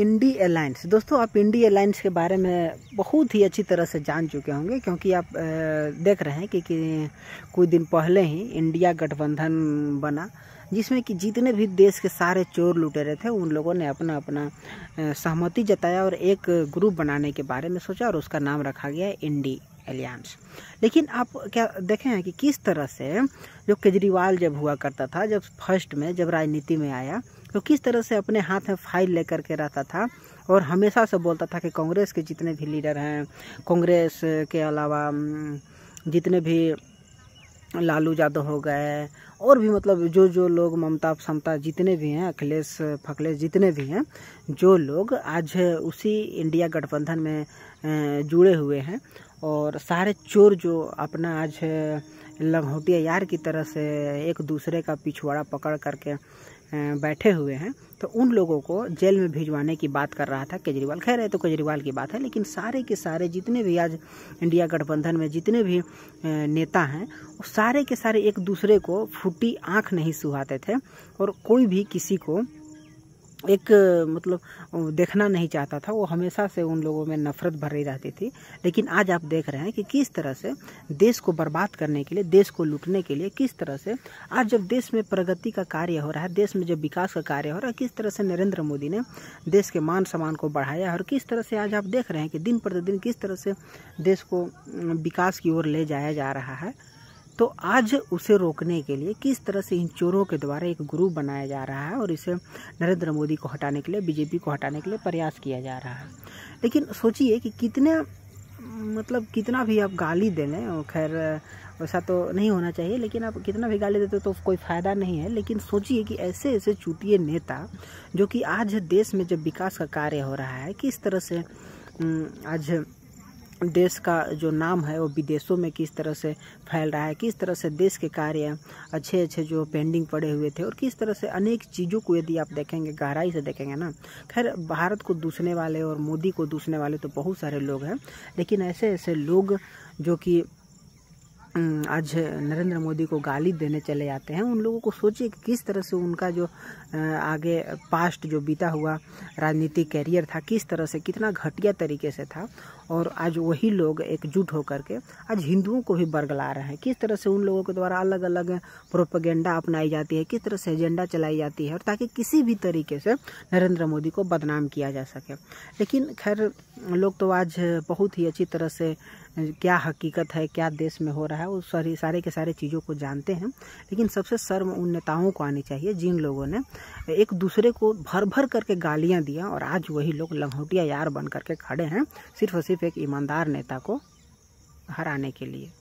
इंडी Allianz दोस्तों आप इंडी Allianz के बारे में बहुत ही अच्छी तरह से जान चुके होंगे क्योंकि आप देख रहे हैं कि, कि कुछ दिन पहले ही इंडिया गठबंधन बना जिसमें कि जितने भी देश के सारे चोर लुटेरे थे उन लोगों ने अपना अपना सहमति जताया और एक ग्रुप बनाने के बारे में सोचा और उसका नाम रखा गया इंडी एलियंस लेकिन आप क्या देखें हैं कि किस तरह से जो केजरीवाल जब हुआ करता था जब फर्स्ट में जब राजनीति में आया तो किस तरह से अपने हाथ में फाइल लेकर के रहता था और हमेशा से बोलता था कि कांग्रेस के जितने भी लीडर हैं कांग्रेस के अलावा जितने भी लालू यादव हो गए और भी मतलब जो जो लोग ममता समता जितने भी हैं अखिलेश फखलेश जितने भी हैं जो लोग आज उसी इंडिया गठबंधन में जुड़े हुए हैं और सारे चोर जो अपना आज लंगोटिया यार की तरह से एक दूसरे का पिछवाड़ा पकड़ करके बैठे हुए हैं तो उन लोगों को जेल में भिजवाने की बात कर रहा था केजरीवाल खैर है तो केजरीवाल की बात है लेकिन सारे के सारे जितने भी आज इंडिया गठबंधन में जितने भी नेता हैं वो सारे के सारे एक दूसरे को फूटी आँख नहीं सुहाते थे और कोई भी किसी को एक मतलब देखना नहीं चाहता था वो हमेशा से उन लोगों में नफरत भर रही रहती थी लेकिन आज आप देख रहे हैं कि किस तरह से देश को बर्बाद करने के लिए देश को लूटने के लिए किस तरह से आज जब देश में प्रगति का कार्य हो रहा है देश में जब विकास का कार्य हो रहा है किस तरह से नरेंद्र मोदी ने देश के मान सम्मान को बढ़ाया है और किस तरह से आज आप देख रहे हैं कि दिन प्रतिदिन किस तरह से देश को विकास की ओर ले जाया जा रहा है तो आज उसे रोकने के लिए किस तरह से इन चोरों के द्वारा एक ग्रुप बनाया जा रहा है और इसे नरेंद्र मोदी को हटाने के लिए बीजेपी को हटाने के लिए प्रयास किया जा रहा है लेकिन सोचिए कि कितने मतलब कितना भी आप गाली दे लें खैर वैसा तो नहीं होना चाहिए लेकिन आप कितना भी गाली देते तो कोई फ़ायदा नहीं है लेकिन सोचिए कि ऐसे ऐसे चूतिए नेता जो कि आज देश में जब विकास का कार्य हो रहा है किस तरह से आज देश का जो नाम है वो विदेशों में किस तरह से फैल रहा है किस तरह से देश के कार्य अच्छे अच्छे जो पेंडिंग पड़े हुए थे और किस तरह से अनेक चीज़ों को यदि आप देखेंगे गहराई से देखेंगे ना खैर भारत को दूसने वाले और मोदी को दूसने वाले तो बहुत सारे लोग हैं लेकिन ऐसे ऐसे लोग जो कि हम्म, आज नरेंद्र मोदी को गाली देने चले जाते हैं उन लोगों को सोचिए कि किस तरह से उनका जो आगे पास्ट जो बीता हुआ राजनीतिक कैरियर था किस तरह से कितना घटिया तरीके से था और आज वही लोग एकजुट होकर के आज हिंदुओं को भी बरगला रहे हैं किस तरह से उन लोगों के द्वारा अलग अलग प्रोपगेंडा अपनाई जाती है किस तरह से एजेंडा चलाई जाती है और ताकि किसी भी तरीके से नरेंद्र मोदी को बदनाम किया जा सके लेकिन खैर लोग तो आज बहुत ही अच्छी तरह से क्या हकीकत है क्या देश में हो रहा है है वो सारी सारे के सारे चीज़ों को जानते हैं लेकिन सबसे शर्म उन नेताओं को आनी चाहिए जिन लोगों ने एक दूसरे को भर भर करके गालियाँ दिया और आज वही लोग लंगोटिया यार बन करके खड़े हैं सिर्फ और सिर्फ एक ईमानदार नेता को हराने के लिए